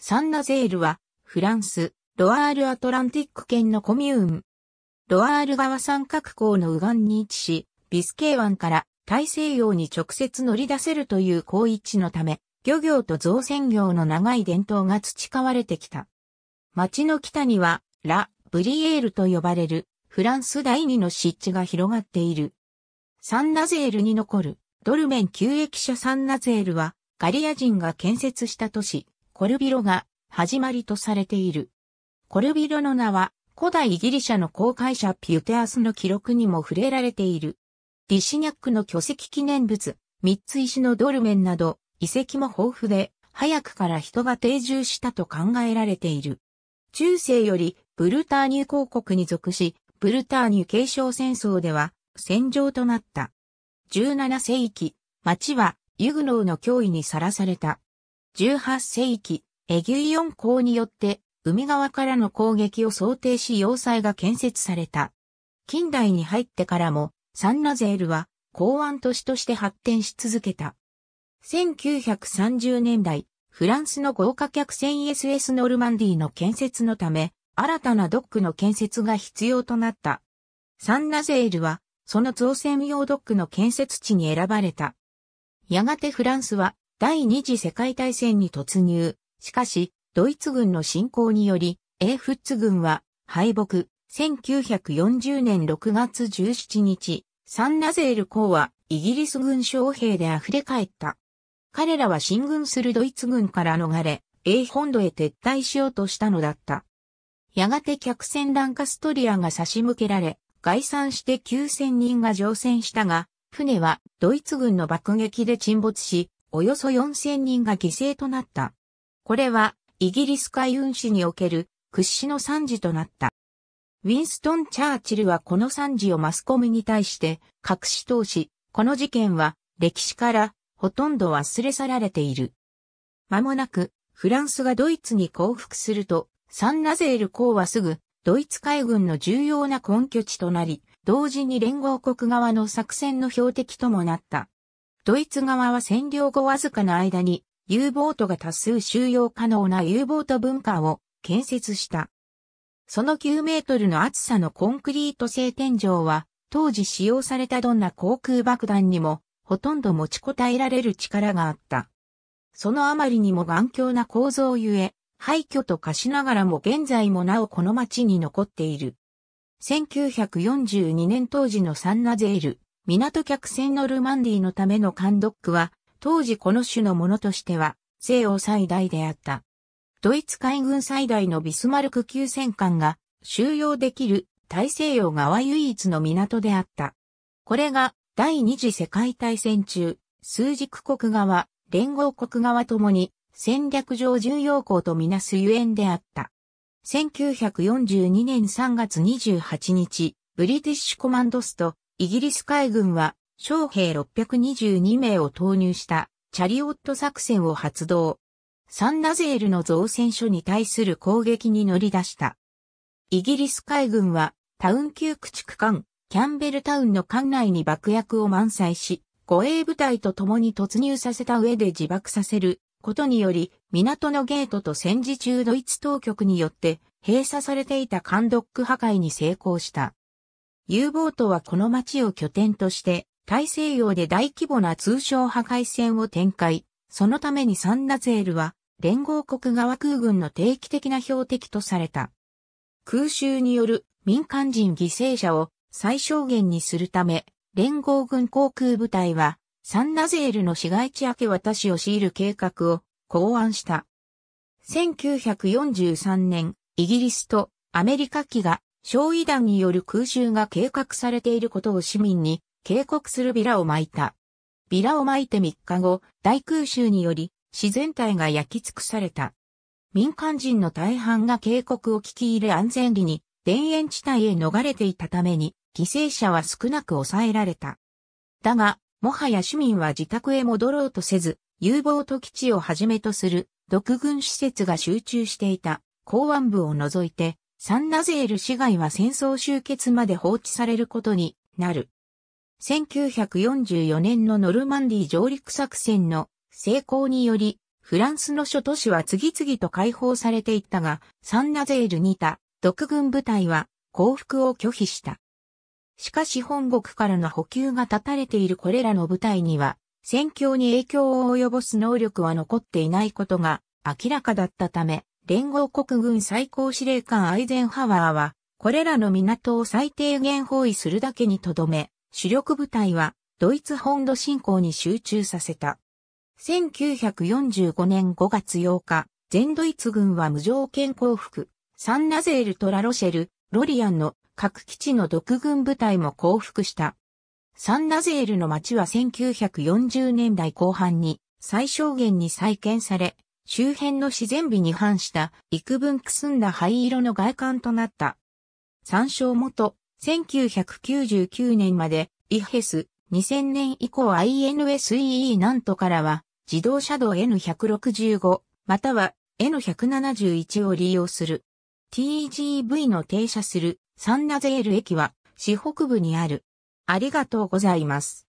サンナゼールは、フランス、ロアールアトランティック圏のコミューン。ロアール川三角港の右岸に位置し、ビスケー湾から大西洋に直接乗り出せるという高位置のため、漁業と造船業の長い伝統が培われてきた。町の北には、ラ・ブリエールと呼ばれる、フランス第二の湿地が広がっている。サンナゼールに残る、ドルメン旧駅舎サンナゼールは、ガリア人が建設した都市、コルビロが始まりとされている。コルビロの名は古代ギリシャの航海者ピュテアスの記録にも触れられている。ディシニャックの巨石記念物、三つ石のドルメンなど遺跡も豊富で早くから人が定住したと考えられている。中世よりブルターニュ公国に属し、ブルターニュ継承戦争では戦場となった。17世紀、町はユグノーの脅威にさらされた。18世紀、エギュイオン港によって、海側からの攻撃を想定し要塞が建設された。近代に入ってからも、サンナゼールは、港湾都市として発展し続けた。1930年代、フランスの豪華客船 SS ノルマンディの建設のため、新たなドックの建設が必要となった。サンナゼールは、その造船用ドックの建設地に選ばれた。やがてフランスは、第二次世界大戦に突入。しかし、ドイツ軍の侵攻により、エーフッツ軍は敗北。1940年6月17日、サンナゼール公はイギリス軍将兵で溢れ返った。彼らは進軍するドイツ軍から逃れ、英本土へ撤退しようとしたのだった。やがて客船ランカストリアが差し向けられ、概算して9000人が乗船したが、船はドイツ軍の爆撃で沈没し、およそ4000人が犠牲となった。これは、イギリス海運史における屈指の惨事となった。ウィンストン・チャーチルはこの惨事をマスコミに対して隠し通し、この事件は歴史からほとんど忘れ去られている。間もなくフランスがドイツに降伏すると、サンナゼール港はすぐドイツ海軍の重要な根拠地となり、同時に連合国側の作戦の標的ともなった。ドイツ側は占領後わずかな間に U ボートが多数収容可能な U ボート文化を建設した。その9メートルの厚さのコンクリート製天井は当時使用されたどんな航空爆弾にもほとんど持ちこたえられる力があった。そのあまりにも頑強な構造ゆえ、廃墟と化しながらも現在もなおこの町に残っている。1942年当時のサンナゼール、港客船のルマンディのための艦ドックは、当時この種のものとしては、西欧最大であった。ドイツ海軍最大のビスマルク級戦艦が収容できる大西洋側唯一の港であった。これが第二次世界大戦中、数軸国側、連合国側ともに戦略上重要港とみなすゆえんであった。1942年3月28日、ブリティッシュコマンドスとイギリス海軍は、将兵622名を投入した、チャリオット作戦を発動。サンナゼールの造船所に対する攻撃に乗り出した。イギリス海軍は、タウン級駆逐艦、キャンベルタウンの艦内に爆薬を満載し、護衛部隊と共に突入させた上で自爆させることにより、港のゲートと戦時中ドイツ当局によって閉鎖されていた艦ドック破壊に成功した。U ボートはこの町を拠点として、大西洋で大規模な通商破壊戦を展開。そのためにサンナゼールは、連合国側空軍の定期的な標的とされた。空襲による民間人犠牲者を最小限にするため、連合軍航空部隊は、サンナゼールの市街地明け渡しを強いる計画を考案した。1943年、イギリスとアメリカ機が焼夷弾による空襲が計画されていることを市民に警告するビラを巻いた。ビラを巻いて3日後、大空襲により、自然体が焼き尽くされた。民間人の大半が警告を聞き入れ安全裏に、田園地帯へ逃れていたために、犠牲者は少なく抑えられた。だが、もはや市民は自宅へ戻ろうとせず、有望と基地をはじめとする、独軍施設が集中していた、公安部を除いて、サンナゼール市街は戦争終結まで放置されることになる。1944年のノルマンディ上陸作戦の成功により、フランスの諸都市は次々と解放されていったが、サンナゼールにいた独軍部隊は降伏を拒否した。しかし本国からの補給が断たれているこれらの部隊には、戦況に影響を及ぼす能力は残っていないことが明らかだったため、連合国軍最高司令官アイゼンハワーは、これらの港を最低限包囲するだけにとどめ、主力部隊はドイツ本土侵攻に集中させた。1945年5月8日、全ドイツ軍は無条件降伏、サンナゼールとラロシェル、ロリアンの各基地の独軍部隊も降伏した。サンナゼールの町は1940年代後半に最小限に再建され、周辺の自然美に反した幾分くすんだ灰色の外観となった。参照元、1999年まで、イヘス、2000年以降 INSEE なんとからは、自動車道 N165、または N171 を利用する。TGV の停車するサンナゼール駅は、市北部にある。ありがとうございます。